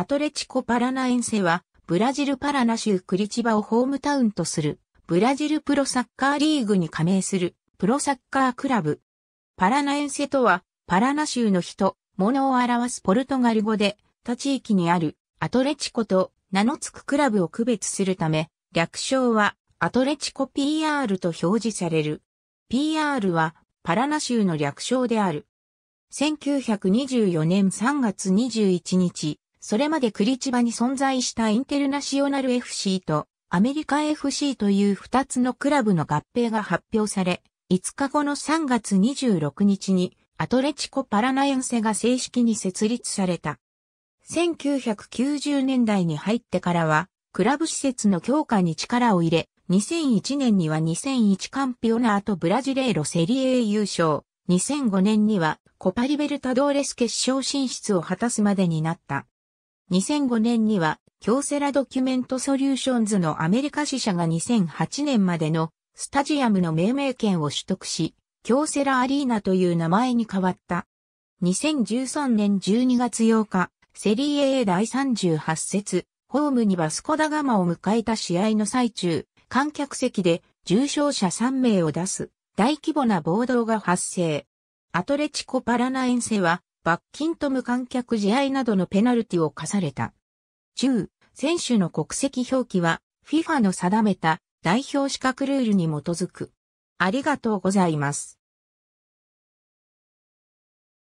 アトレチコ・パラナエンセは、ブラジル・パラナ州クリチバをホームタウンとする、ブラジルプロサッカーリーグに加盟する、プロサッカークラブ。パラナエンセとは、パラナ州の人、物を表すポルトガル語で、他地域にある、アトレチコと名の付くクラブを区別するため、略称は、アトレチコ PR と表示される。PR は、パラナ州の略称である。1924年3月21日、それまでクリチバに存在したインテルナシオナル FC とアメリカ FC という2つのクラブの合併が発表され、5日後の3月26日にアトレチコパラナエンセが正式に設立された。1990年代に入ってからは、クラブ施設の強化に力を入れ、2001年には2001カンピオナーとブラジレーロセリエ優勝、2005年にはコパリベルタドーレス決勝進出を果たすまでになった。2005年には、京セラドキュメントソリューションズのアメリカ支社が2008年までのスタジアムの命名権を取得し、京セラアリーナという名前に変わった。2013年12月8日、セリエ A 第38節、ホームにバスコダガマを迎えた試合の最中、観客席で重傷者3名を出す大規模な暴動が発生。アトレチコパラナエンセは罰金と無観客試合などのペナルティを課された。中、選手の国籍表記は FIFA の定めた代表資格ルールに基づく。ありがとうございます。